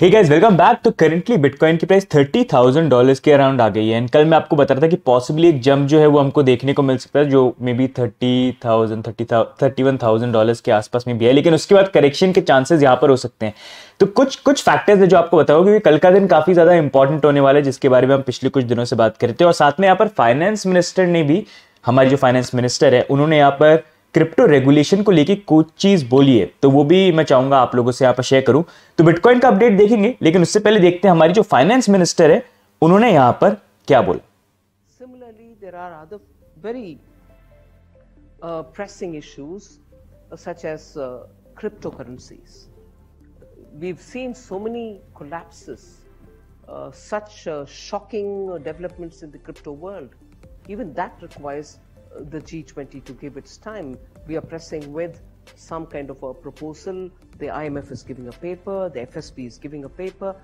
ठीक है welcome back तो करेंटली बिटकॉइन की प्राइस थर्टी थाउजेंड डॉलर के अराउंड आ गई है एंड कल मैं आपको बता रहा था कि पॉसिबली एक जंप जो है वो हमको देखने को मिल सकता है जो maybe thirty thousand thirty thirty one thousand dollar के आसपास में भी है लेकिन उसके बाद करेक्शन के चांसेस यहाँ पर हो सकते हैं तो कुछ कुछ फैक्टर्स है जो आपको बताओ क्योंकि कल का दिन काफ़ी ज़्यादा इंपॉर्टेंट होने वाला है जिसके बारे में हम पिछले कुछ दिनों से बात करते हैं और साथ में यहाँ पर फाइनेंस मिनिस्टर ने भी हमारे जो फाइनेंस मिनिस्टर है उन्होंने यहाँ पर क्रिप्टो रेगुलेशन को लेके कुछ चीज बोलिए तो वो भी मैं चाहूंगा आप लोगों से यहाँ पर शेयर करूं तो बिटकॉइन का अपडेट देखेंगे लेकिन उससे पहले देखते हैं हमारी जो फाइनेंस मिनिस्टर है उन्होंने यहाँ पर क्या बोला similarly there are other very pressing issues such as crypto currencies we in the world even that requires the G20 to give its time. We are pressing with some kind of a proposal. The IMF is giving a paper, the FSB is giving a paper.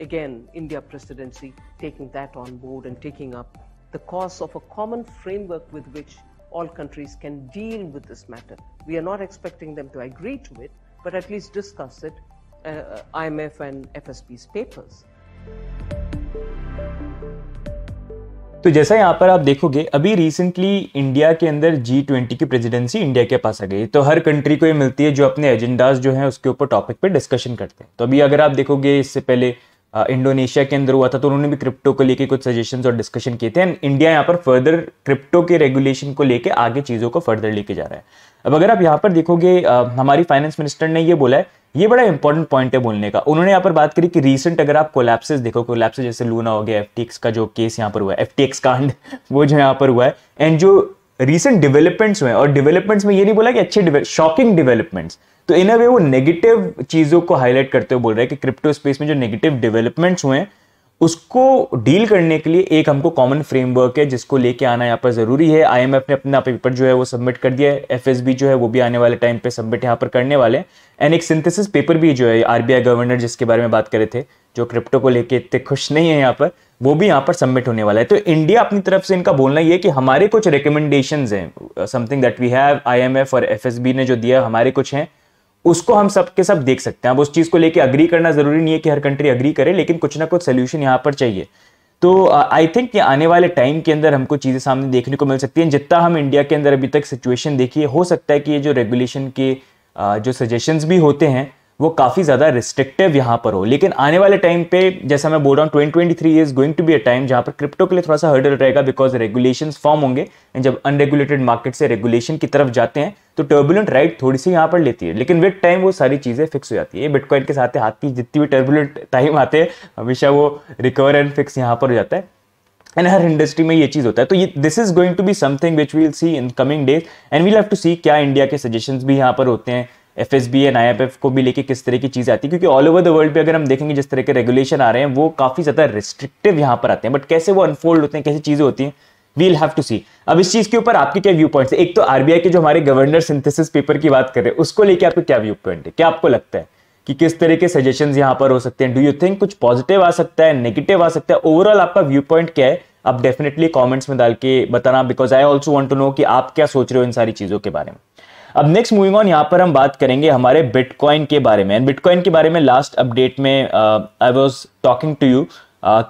Again, India presidency taking that on board and taking up the cause of a common framework with which all countries can deal with this matter. We are not expecting them to agree to it, but at least discuss it, uh, uh IMF and FSB's papers. तो जैसा यहाँ पर आप देखोगे अभी recently India के अंदर G twenty की प्रेसिडेंसी इंडिया के पास आ गई तो हर कंट्री को ये मिलती है जो अपने एजेंडाज जो हैं उसके ऊपर टॉपिक पे डिस्कशन करते हैं तो अभी अगर आप देखोगे इससे पहले इंडोनेशिया के अंदर हुआ था तो उन्होंने भी क्रिप्टो को लेकर कुछ सजेशन और डिस्कशन किए थे एंड इंडिया यहाँ पर फर्दर क्रिप्टो के रेगुलेशन को लेकर आगे चीज़ों को फर्दर लेके जा रहा है अब अगर आप यहाँ पर देखोगे हमारी फाइनेंस मिनिस्टर ने ये बोला है ये बड़ा इंपॉर्टेंट पॉइंट है बोलने का उन्होंने यहाँ पर बात करी कि रीसेंट अगर आप कोलैप्सेस देखो कोलैप्स जैसे लूना हो गया एफटीएक्स का जो केस यहाँ पर हुआ है एफटीएक्स कांड वो जो यहाँ पर हुआ है एंड जो रिसेंट डेवलपमेंट्स हुए और डेवलपमेंट्स में ये नहीं बोला कि अच्छे शॉकिंग डेवलपमेंट्स तो इन अ वे वो नेगेटिव चीज़ों को हाईलाइट करते हुए बोल रहे हैं कि क्रिप्टो स्पेस में जो नेगेटिव डेवलपमेंट्स हुए हैं उसको डील करने के लिए एक हमको कॉमन फ्रेमवर्क है जिसको लेके आना यहाँ पर ज़रूरी है आईएमएफ ने अपना पेपर जो है वो सबमिट कर दिया है एफएसबी जो है वो भी आने वाले टाइम पे सबमिट यहाँ पर करने वाले हैं एंड एक सिंथेसिस पेपर भी जो है आरबीआई गवर्नर जिसके बारे में बात करे थे जो क्रिप्टो को लेकर इतने खुश नहीं है यहाँ पर वो भी यहाँ पर सबमिट होने वाला है तो इंडिया अपनी तरफ से इनका बोलना ये कि हमारे कुछ रिकमेंडेशन हैं something that we have I और एफ ने जो दिया हमारे कुछ हैं उसको हम सब के सब देख सकते हैं अब उस चीज़ को लेके अग्री करना ज़रूरी नहीं है कि हर कंट्री अग्री करे लेकिन कुछ ना कुछ सोल्यूशन यहाँ पर चाहिए तो आई थिंक ये आने वाले टाइम के अंदर हमको चीज़ें सामने देखने को मिल सकती हैं जितना हम इंडिया के अंदर अभी तक सिचुएशन देखिए हो सकता है कि ये जो रेगुलेशन के uh, जो सजेशंस भी होते हैं वो काफ़ी ज़्यादा रिस्ट्रिक्टिव यहाँ पर हो लेकिन आने वाले टाइम पे जैसा मैं बोल रहा हूँ twenty twenty three is going to be a time जहाँ पर क्रिप्टो के लिए थोड़ा सा हर्डल रहेगा बिकॉज रेगुलेशन फॉर्म होंगे जब अनरेगुलेटेड मार्केट से रेगुलेशन की तरफ जाते हैं तो टर्बुलेंट राइट थोड़ी सी यहाँ पर लेती है लेकिन विद टाइम वो सारी चीज़ें फिक्स हो जाती है बिटकॉइन के साथ की जितनी भी टर्बुलेंट टाइम आते हैं हमेशा वो रिकवर एंड फिक्स यहाँ पर हो जाता है एंड हर इंडस्ट्री में ये चीज़ होता है तो ये this is going to be something which will see in coming days and will have to see क्या इंडिया के सजेशंस भी यहाँ पर होते हैं F S B N I F F को भी लेके किस तरह की चीज़ें आती है क्योंकि ऑल ओवर द वर्ल्ड पे अगर हम देखेंगे जिस तरह के रेगुलेशन आ रहे हैं वो काफ़ी ज़्यादा रिस्ट्रिक्टिव यहाँ पर आते हैं बट कैसे वो अनफोल्ड होते हैं कैसी चीज़ें होती हैं वील हैव टू सी अब इस चीज़ के ऊपर आपके क्या व्यू पॉइंट है एक तो आरबीआई के जो हमारे गवर्नर सिंथेसिस पेपर की बात कर रहे हैं उसको लेकर आपको क्या व्यू पॉइंट है क्या आपको लगता है कि किस तरह के सजेशन यहाँ पर हो सकते हैं डू यू थिंक कुछ पॉजिटिव आ सकता है नेगेटिव आ सकता है ओवरऑल आपका व्यू पॉइंट क्या है आप डेफिनेटली कॉमेंट्स में डाल के बताना because I also want to know कि आप क्या सोच रहे हो इन सारी चीज़ों के बारे में अब नेक्स्ट मूविंग ऑन यहाँ पर हम बात करेंगे हमारे बिटकॉइन के बारे में एंड बिटकॉइन के बारे में लास्ट अपडेट में I was talking to you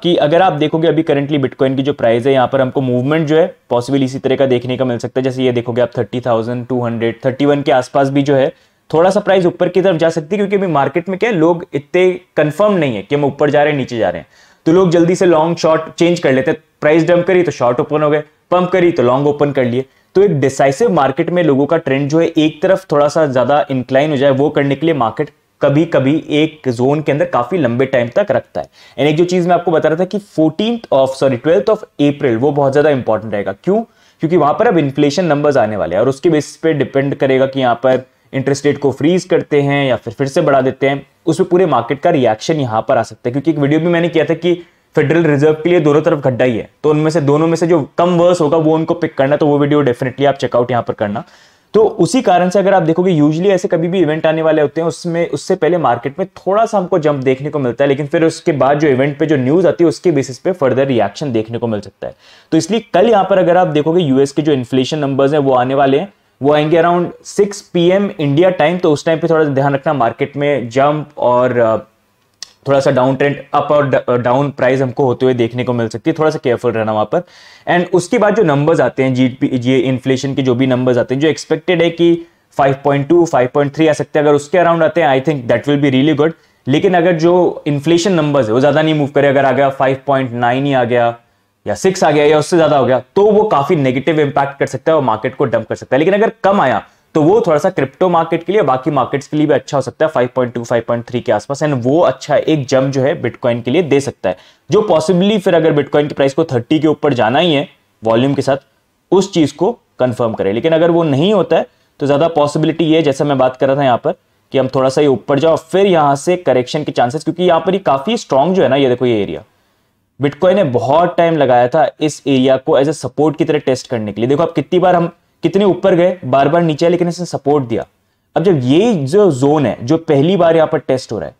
कि अगर आप देखोगे अभी करंटली बिटकॉइन की जो प्राइस है यहाँ पर हमको मूवमेंट जो है पॉसिबल इसी तरह का देखने का मिल सकता है जैसे ये देखोगे आप thirty thousand two hundred thirty one के आसपास भी जो है थोड़ा सा प्राइस ऊपर की तरफ जा सकती है क्योंकि अभी मार्केट में क्या है लोग इतने कंफर्म नहीं है कि हम ऊपर जा रहे हैं नीचे जा रहे हैं तो लोग जल्दी से लॉन्ग शॉर्ट चेंज कर लेते हैं प्राइस डंप करी तो शॉर्ट ओपन हो गए पंप करी तो लॉन्ग ओपन कर लिए तो एक डिसाइसिव मार्केट में लोगों का ट्रेंड जो है एक तरफ थोड़ा सा ज़्यादा इंक्लाइन हो जाए वो करने के लिए मार्केट कभी कभी एक जोन के अंदर काफी लंबे टाइम तक रखता है एंड एक जो चीज मैं आपको बता रहा था कि fourteen of sorry twelfth of April वो बहुत ज्यादा इंपॉर्टेंट रहेगा क्यों क्योंकि वहां पर अब इन्फ्लेशन नंबर्स आने वाले हैं और उसके बेसिस पे डिपेंड करेगा कि यहाँ पर इंटरेस्ट रेट को फ्रीज करते हैं या फिर फिर से बढ़ा देते हैं उस पर पूरे मार्केट का रिएक्शन यहाँ पर आ सकता है क्योंकि एक वीडियो भी मैंने किया था कि फेडरल रिजर्व के लिए दोनों तरफ गड्ढा ही है तो उनमें से दोनों में से जो कम वर्स होगा वो उनको पिक करना तो वो वीडियो डेफिनेटली आप चेकआउट यहाँ पर करना तो उसी कारण से अगर आप देखोगे यूजली ऐसे कभी भी इवेंट आने वाले होते हैं उसमें उससे पहले मार्केट में थोड़ा सा हमको जंप देखने को मिलता है लेकिन फिर उसके बाद जो इवेंट पे जो न्यूज आती है उसके बेसिस पे फर्दर रिएक्शन देखने को मिल सकता है तो इसलिए कल यहाँ पर अगर आप देखोगे यूएस के जो इन्फ्लेशन नंबर्स हैं वो आने वाले हैं वो आएंगे around six P India time तो उस टाइम पर थोड़ा ध्यान रखना मार्केट में जंप और थोड़ा सा डाउन ट्रेंड अप और डाउन प्राइस uh, हमको होते हुए देखने को मिल सकती है थोड़ा सा केयरफुल रहना वहां पर एंड उसके बाद जो नंबर्स आते हैं जी जी इन्फ्लेशन के जो भी नंबर्स आते हैं जो एक्सपेक्टेड है कि 5.2 5.3 आ सकते हैं अगर उसके अराउंड आते हैं I think that will be really good लेकिन अगर जो इन्फ्लेशन नंबर्स है वो ज़्यादा नहीं मूव करे अगर आ गया 5.9 ही आ गया या सिक्स आ गया या उससे ज़्यादा हो गया तो वो काफ़ी नेगेटिव इंपैक्ट कर सकता है और मार्केट को डंप कर सकता है लेकिन अगर कम आया तो वो थोड़ा सा क्रिप्टो मार्केट के लिए बाकी मार्केट्स के लिए भी अच्छा हो सकता है 5.2 5.3 के आसपास एंड वो अच्छा एक जम जो है बिटकॉइन के लिए दे सकता है जो पॉसिबली फिर अगर बिटकॉइन की प्राइस को 30 के ऊपर जाना ही है वॉल्यूम के साथ उस चीज़ को कंफर्म करें लेकिन अगर वो नहीं होता है तो ज़्यादा पॉसिबिलिटी ये जैसा मैं बात कर रहा था यहाँ पर कि हम थोड़ा सा ये ऊपर जाओ फिर यहां से करेक्शन के चांसेस क्योंकि यहाँ पर ही काफ़ी स्ट्रांग जो है ना ये देखो ये एरिया बिटकॉइन ने बहुत टाइम लगाया था इस एरिया को एज ए सपोर्ट की तरह टेस्ट करने के लिए देखो आप कितनी बार हम कितने ऊपर गए बार बार नीचे लेकिन इसने सपोर्ट दिया अब जब ये जो जोन है जो पहली बार यहां पर टेस्ट हो रहा है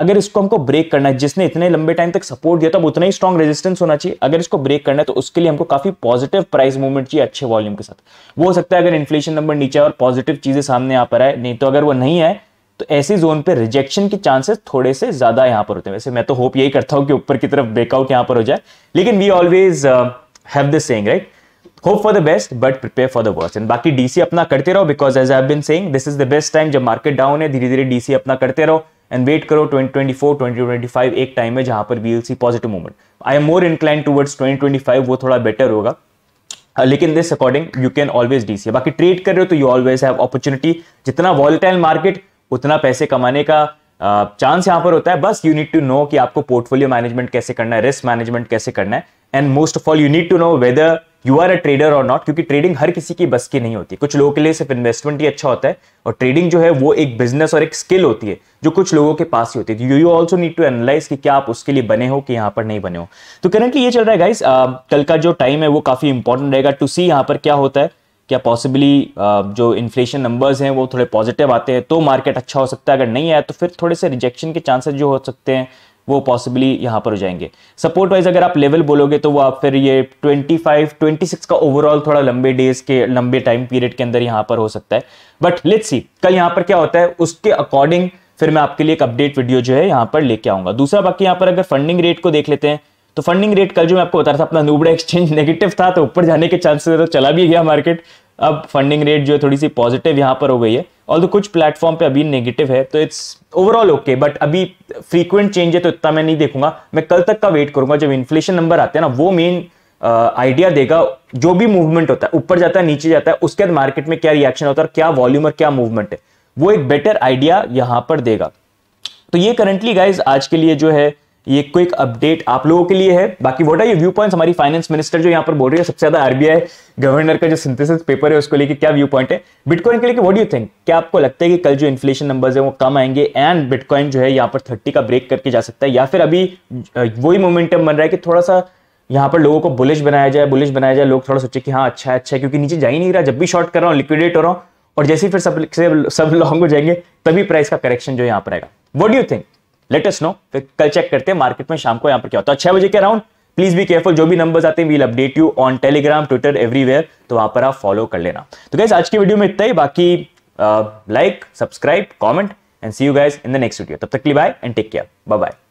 अगर इसको हमको ब्रेक करना है जिसने इतने लंबे टाइम तक सपोर्ट दिया तो उतना ही स्ट्रॉन्ग रेजिस्टेंस होना चाहिए अगर इसको ब्रेक करना है तो उसके लिए हमको काफी पॉजिटिव प्राइस मूवमेंट चाहिए अच्छे वॉल्यूम के साथ वो हो सकता है अगर इन्फ्लेशन नंबर नीचे और पॉजिटिव चीजें सामने यहाँ पर आए नहीं तो अगर वो नहीं आए तो ऐसे जोन पर रिजेक्शन के चांसेस थोड़े से ज्यादा यहां पर होते हैं वैसे मैं तो होप यही करता हूं कि ऊपर की तरफ ब्रेकआउट यहां पर हो जाए लेकिन we always have this saying right hope for the best but prepare for the worst and बाकी डीसी अपना करते रहो because as I been saying this is the best time जब मार्केट डाउन है धीरे धीरे डीसी अपना करते रहो एंड वेट करो 2024 2025 एक टाइम है जहां पर we will see positive movement I am more incline towards 2025 वो थोड़ा बेटर होगा uh, लेकिन this according you can always DC बाकी ट्रेड कर रहे हो तो यू ऑलवेज हैव अपॉर्चुनिटी जितना वॉलिटाइल मार्केट उतना पैसे कमाने का चांस uh, पर होता है बस यू नीड टू नो कि आपको पोर्टफोलियो मैनेजमेंट कैसे करना है रिस्क मैनेजमेंट कैसे करना है and most of all you need to know whether you are a trader और नॉट क्योंकि ट्रेडिंग हर किसी की बस की नहीं होती कुछ लोगों के लिए सिर्फ इन्वेस्टमेंट ही अच्छा होता है और ट्रेडिंग जो है वो एक बिजनेस और एक स्किल होती है जो कुछ लोगों के पास ही होती है you you also need to analyse कि क्या आप उसके लिए बने हो कि यहाँ पर नहीं बने हो तो करेंटली ये चल रहा है गाइस कल का जो टाइम है वो काफी इंपॉर्टेंट रहेगा टू सी यहाँ पर क्या होता है क्या पॉसिबली जो इन्फ्लेशन नंबर्स हैं वो थोड़े पॉजिटिव आते हैं तो मार्केट अच्छा हो सकता है अगर नहीं आया तो फिर थोड़े से रिजेक्शन के चांसेस जो हो सकते हैं वो पॉसिबली यहां पर हो जाएंगे सपोर्ट वाइज अगर आप लेवल बोलोगे तो वो आप फिर ये 25, 26 का ओवरऑल थोड़ा लंबे डेज के लंबे टाइम पीरियड के अंदर यहां पर हो सकता है बट लेट्स सी कल यहां पर क्या होता है उसके अकॉर्डिंग फिर मैं आपके लिए एक अपडेट वीडियो जो है यहां पर लेके आऊंगा दूसरा बाकी यहां पर अगर फंडिंग रेट को देख लेते हैं तो फंडिंग रेट कल जो मैं आपको बता रहा था अपना नूबड़ा एक्सचेंज नेगेटिव था तो ऊपर जाने के चांसेस तो चला भी गया मार्केट अब फंडिंग रेट जो है थोड़ी सी पॉजिटिव यहां पर हो गई है ऑल तो कुछ प्लेटफॉर्म पे अभी नेगेटिव है तो इट्स ओवरऑल ओके बट अभी फ्रीक्वेंट चेंज है तो इतना मैं नहीं देखूंगा मैं कल तक का वेट करूंगा जब इन्फ्लेशन नंबर आते हैं ना वो मेन आइडिया देगा जो भी मूवमेंट होता है ऊपर जाता है नीचे जाता है उसके बाद मार्केट में क्या रिएक्शन होता है क्या वॉल्यूम और क्या मूवमेंट है वो एक बेटर आइडिया यहां पर देगा तो ये करंटली गाइज आज के लिए जो है ये क्विक अपडेट आप लोगों के लिए है बाकी वोट आर ये व्यू पॉइंट हमारी फाइनेंस मिनिस्टर जो यहाँ पर बोल रही है सबसे ज्यादा आरबीआई गवर्नर का जो सिंथेसिस पेपर है उसको लेके क्या व्यू पॉइंट है बिटकॉइन के लेकर वॉट यू थिंक क्या आपको लगता है कि कल जो इन्फ्लेशन नंबर है वो कम आएंगे एंड बिटकॉइन जो है यहाँ पर थर्टी का ब्रेक करके जा सकता है या फिर अभी वही मोमेंटम बन रहा है कि थोड़ा सा यहाँ पर लोगों को बुलिश बनाया जाए बुलिश बनाया जाए लोग थोड़ा सोचे कि हाँ अच्छा है अच्छा है क्योंकि नीचे जा ही नहीं रहा जब भी शॉर्ट कर रहा हूँ लिक्विडेट हो रहा हूँ और जैसे ही फिर सब सब लॉन्ग हो जाएंगे तभी प्राइस का करेक्शन जो यहाँ पर आएगा what do think latest no फिर कल चेक करते हैं मार्केट में शाम को यहाँ पर क्या होता है तो छह बजे के अराउंड प्लीज बी केयरफुल जो भी नंबर्स आते हैं will update you on Telegram Twitter everywhere तो वहां पर आप फॉलो कर लेना तो गैस आज की वीडियो में इतना ही बाकी like subscribe comment and see you guys in the next video तब तक ली bye and take care bye bye